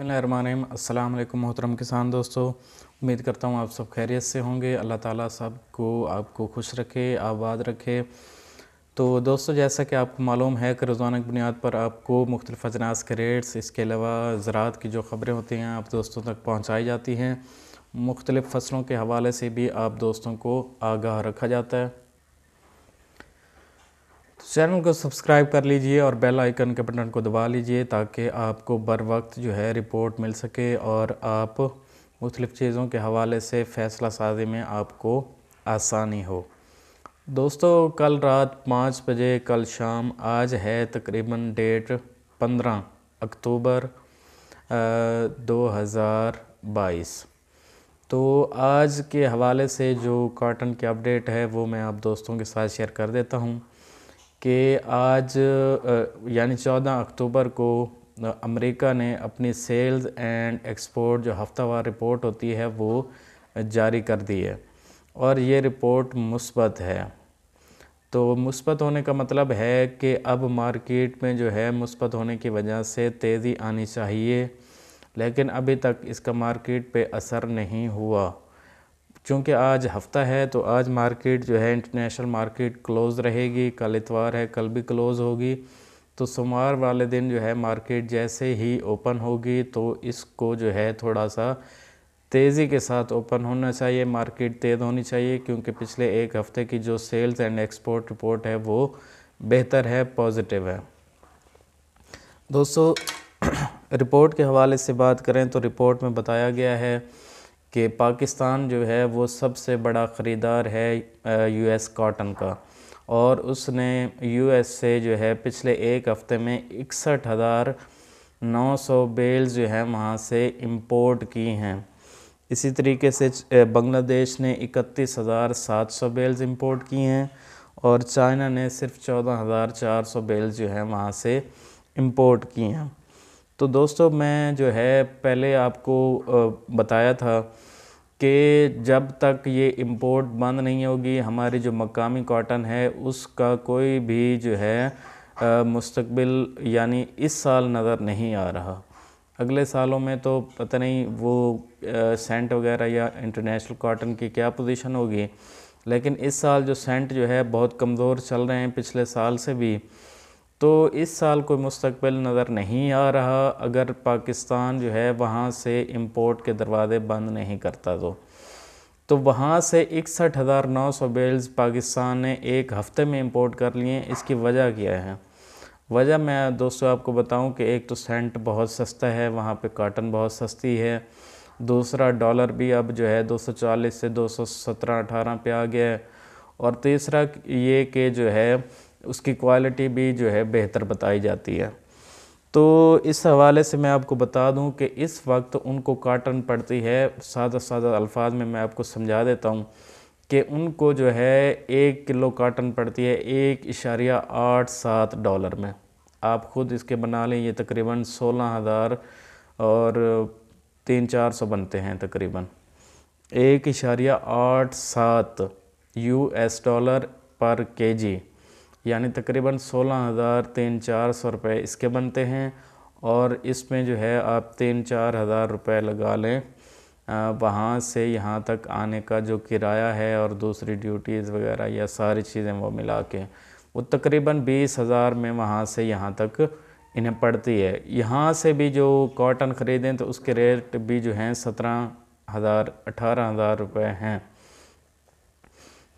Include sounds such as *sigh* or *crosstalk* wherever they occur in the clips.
बसमीम अल्लाम मोहतरम किसान दोस्तों उम्मीद करता हूँ आप सब खैरियत से होंगे अल्लाह ताला सब को आपको खुश रखे आबाद रखे तो दोस्तों जैसा कि आपको मालूम है कि रोज़ाना बुनियाद पर आपको मुख्तलिफ अजनास के रेट्स इसके अलावा ज़रात की जो ख़बरें होती हैं आप दोस्तों तक पहुँचाई जाती हैं मुख्तलिफ़ फसलों के हवाले से भी आप दोस्तों को आगाह रखा जाता है चैनल को सब्सक्राइब कर लीजिए और बेल आइकन के बटन को दबा लीजिए ताकि आपको बर वक्त जो है रिपोर्ट मिल सके और आप मुख्तलिफ़ चीज़ों के हवाले से फ़ैसला साजी में आपको आसानी हो दोस्तों कल रात पाँच बजे कल शाम आज है तकरीबन डेट पंद्रह अक्टूबर दो हज़ार बाईस तो आज के हवाले से जो कॉटन की अपडेट है वो मैं आप दोस्तों के साथ शेयर कर देता हूँ कि आज यानी 14 अक्टूबर को अमेरिका ने अपनी सेल्स एंड एक्सपोर्ट जो हफ्तावार रिपोर्ट होती है वो जारी कर दी है और ये रिपोर्ट मुस्बत है तो मुस्बत होने का मतलब है कि अब मार्केट में जो है मुस्बत होने की वजह से तेज़ी आनी चाहिए लेकिन अभी तक इसका मार्केट पे असर नहीं हुआ क्योंकि आज हफ्ता है तो आज मार्केट जो है इंटरनेशनल मार्केट क्लोज़ रहेगी कल इतवार है कल भी क्लोज़ होगी तो सोमवार वाले दिन जो है मार्केट जैसे ही ओपन होगी तो इसको जो है थोड़ा सा तेज़ी के साथ ओपन होना चाहिए मार्केट तेज़ होनी चाहिए क्योंकि पिछले एक हफ़्ते की जो सेल्स एंड एक्सपोर्ट रिपोर्ट है वो बेहतर है पॉजिटिव है दोस्तों रिपोर्ट *clears throat* के हवाले से बात करें तो रिपोर्ट में बताया गया है कि पाकिस्तान जो है वो सबसे बड़ा ख़रीदार है यूएस कॉटन का और उसने यूएस से जो है पिछले एक हफ़्ते में इकसठ हज़ार नौ सौ बेल्स जो हैं वहाँ से इम्पोर्ट की हैं इसी तरीके से बांग्लादेश ने इकतीस हज़ार सात सौ बेल्स इम्पोर्ट की हैं और चाइना ने सिर्फ चौदह हज़ार चार सौ बेल्स जो हैं वहाँ से इम्पोर्ट की हैं तो दोस्तों मैं जो है पहले आपको बताया था कि जब तक ये इम्पोर्ट बंद नहीं होगी हमारी जो मकामी कॉटन है उसका कोई भी जो है मुस्तबिल यानी इस साल नज़र नहीं आ रहा अगले सालों में तो पता नहीं वो सेंट वगैरह या इंटरनेशनल कॉटन की क्या पोजीशन होगी लेकिन इस साल जो सेंट जो है बहुत कमज़ोर चल रहे हैं पिछले साल से भी तो इस साल कोई मुस्तबिल नज़र नहीं आ रहा अगर पाकिस्तान जो है वहाँ से इम्पोर्ट के दरवाज़े बंद नहीं करता तो तो वहाँ से इकसठ हज़ार नौ सौ बेल्स पाकिस्तान ने एक हफ़्ते में इंपोर्ट कर लिए इसकी वजह क्या है वजह मैं दोस्तों आपको बताऊं कि एक तो सेंट बहुत सस्ता है वहाँ पे काटन बहुत सस्ती है दूसरा डॉलर भी अब जो है 240 से 217 18 पे आ गया है और तीसरा ये कि जो है उसकी क्वालिटी भी जो है बेहतर बताई जाती है तो इस हवाले से मैं आपको बता दूं कि इस वक्त उनको काटन पड़ती है सादा सादा अल्फाज में मैं आपको समझा देता हूं कि उनको जो है एक किलो काटन पड़ती है एक इशारिया आठ सात डॉलर में आप ख़ुद इसके बना लें ये तकरीबन सोलह हज़ार और तीन चार सौ बनते हैं तकरीबन एक इशारिया आठ सात यू एस डॉलर पर के जी यानी तकरीबन सोलह हज़ार तीन चार सौ रुपये इसके बनते हैं और इसमें जो है आप तीन चार हज़ार रुपये लगा लें वहाँ से यहाँ तक आने का जो किराया है और दूसरी ड्यूटीज़ वगैरह या सारी चीज़ें वो मिला के वो तकरीबन बीस हज़ार में वहाँ से यहाँ तक इन्हें पड़ती है यहाँ से भी जो कॉटन ख़रीदें तो उसके रेट भी जो हैं सत्रह हज़ार अठारह हज़ार रुपये हैं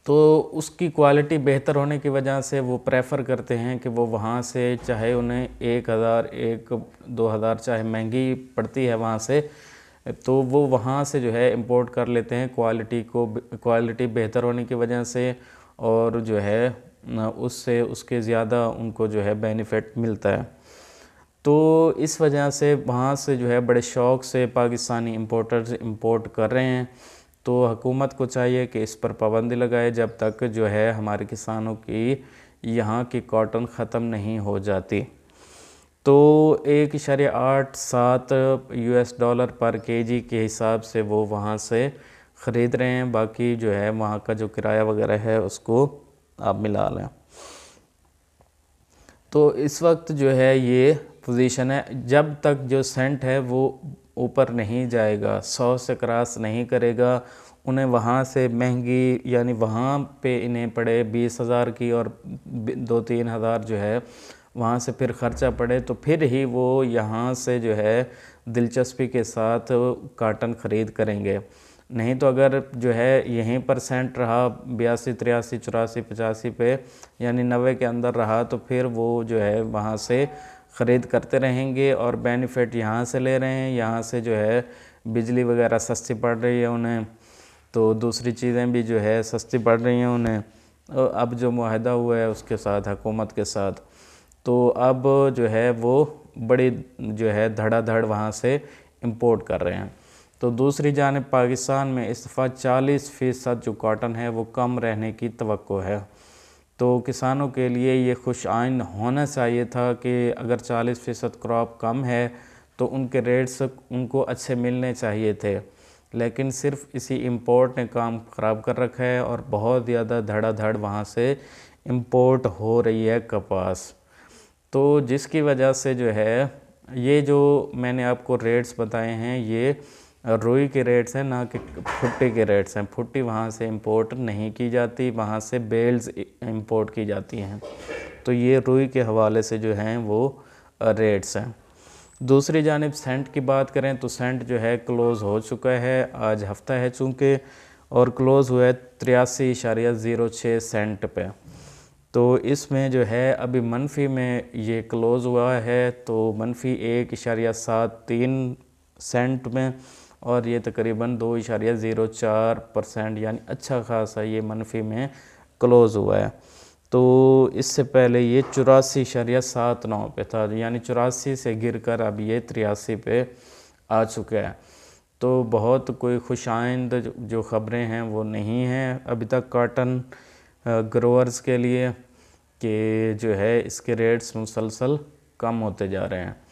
तो उसकी क्वालिटी बेहतर होने की वजह से वो प्रेफर करते हैं कि वो वहाँ से चाहे उन्हें एक हज़ार एक दो हज़ार चाहे महंगी पड़ती है वहाँ से तो वो वहाँ से जो है इम्पोर्ट कर लेते हैं क्वालिटी को क्वालिटी बेहतर होने की वजह से और जो है उससे उसके ज़्यादा उनको जो है बेनिफिट मिलता है तो इस वजह से वहाँ से जो है बड़े शौक़ से पाकिस्तानी इम्पोर्टर्स इम्पोर्ट कर रहे हैं तो हुकूमत को चाहिए कि इस पर पाबंदी लगाए जब तक जो है हमारे किसानों की यहाँ की कॉटन ख़त्म नहीं हो जाती तो एक इशारे आठ सात यू एस डॉलर पर केजी के हिसाब से वो वहाँ से ख़रीद रहे हैं बाकी जो है वहाँ का जो किराया वगैरह है उसको आप मिला लें तो इस वक्त जो है ये पोजीशन है जब तक जो सेंट है वो ऊपर नहीं जाएगा सौ से क्रॉस नहीं करेगा उन्हें वहाँ से महंगी यानी वहाँ पे इन्हें पड़े बीस हज़ार की और दो तीन हज़ार जो है वहाँ से फिर ख़र्चा पड़े तो फिर ही वो यहाँ से जो है दिलचस्पी के साथ काटन ख़रीद करेंगे नहीं तो अगर जो है यहीं पर सेंट रहा बयासी तिरासी चौरासी पचासी पे यानी नबे के अंदर रहा तो फिर वो जो है वहाँ से ख़रीद करते रहेंगे और बेनिफिट यहाँ से ले रहे हैं यहाँ से जो है बिजली वगैरह सस्ती पड़ रही है उन्हें तो दूसरी चीज़ें भी जो है सस्ती पड़ रही हैं उन्हें अब जो माहदा हुआ है उसके साथ हकूमत के साथ तो अब जो है वो बड़ी जो है धड़ाधड़ वहाँ से इम्पोर्ट कर रहे हैं तो दूसरी जानब पाकिस्तान में इस दफ़ा चालीस फ़ीसद जो काटन है वो कम रहने की तो है तो किसानों के लिए ये खुश आइन होना चाहिए था कि अगर 40 फ़ीसद क्रॉप कम है तो उनके रेट्स उनको अच्छे मिलने चाहिए थे लेकिन सिर्फ इसी इम्पोर्ट ने काम ख़राब कर रखा है और बहुत ज़्यादा धड़ाधड़ वहाँ से इम्पोर्ट हो रही है कपास तो जिसकी वजह से जो है ये जो मैंने आपको रेट्स बताए हैं ये रुई के रेट्स हैं ना कि फुट्टी के रेट्स हैं फुट्टी वहाँ से इंपोर्ट नहीं की जाती वहाँ से बेल्स इंपोर्ट की जाती हैं तो ये रुई के हवाले से जो हैं वो रेट्स हैं दूसरी जानब सेंट की बात करें तो सेंट जो है क्लोज़ हो चुका है आज हफ्ता है चूँकि और क्लोज़ हुआ है तिरासी इशारिया ज़ीरो छः सेंट पे तो इसमें जो है अभी मनफी में ये क्लोज़ हुआ है तो मनफी एक इशारिया सात तीन सेंट में और ये तकरीबन दो इशारिया ज़ीरो चार परसेंट यानी अच्छा खासा ये मनफी में क्लोज़ हुआ है तो इससे पहले ये चौरासी इशारिया सात नौ पे था यानी चौरासी से गिर कर अब ये तिरासी पे आ चुका है तो बहुत कोई खुश आइंद जो ख़बरें हैं वो नहीं हैं अभी तक काटन ग्रोअर्स के लिए कि जो है इसके रेट्स मुसलसल कम होते जा रहे हैं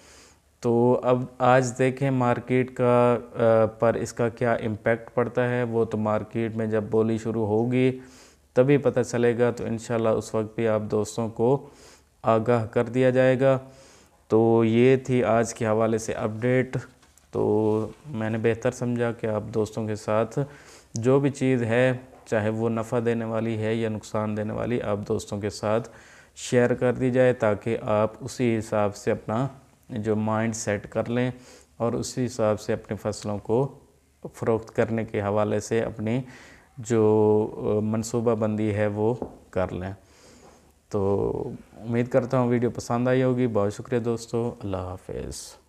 तो अब आज देखें मार्केट का पर इसका क्या इम्पेक्ट पड़ता है वो तो मार्केट में जब बोली शुरू होगी तभी पता चलेगा तो इन उस वक्त भी आप दोस्तों को आगाह कर दिया जाएगा तो ये थी आज के हवाले से अपडेट तो मैंने बेहतर समझा कि आप दोस्तों के साथ जो भी चीज़ है चाहे वो नफ़ा देने वाली है या नुकसान देने वाली आप दोस्तों के साथ शेयर कर दी जाए ताकि आप उसी हिसाब से अपना जो माइंड सेट कर लें और उसी हिसाब से अपनी फसलों को फ़रोख्त करने के हवाले से अपनी जो मनसूबाबंदी है वो कर लें तो उम्मीद करता हूँ वीडियो पसंद आई होगी बहुत शुक्रिया दोस्तों अल्लाह हाफिज़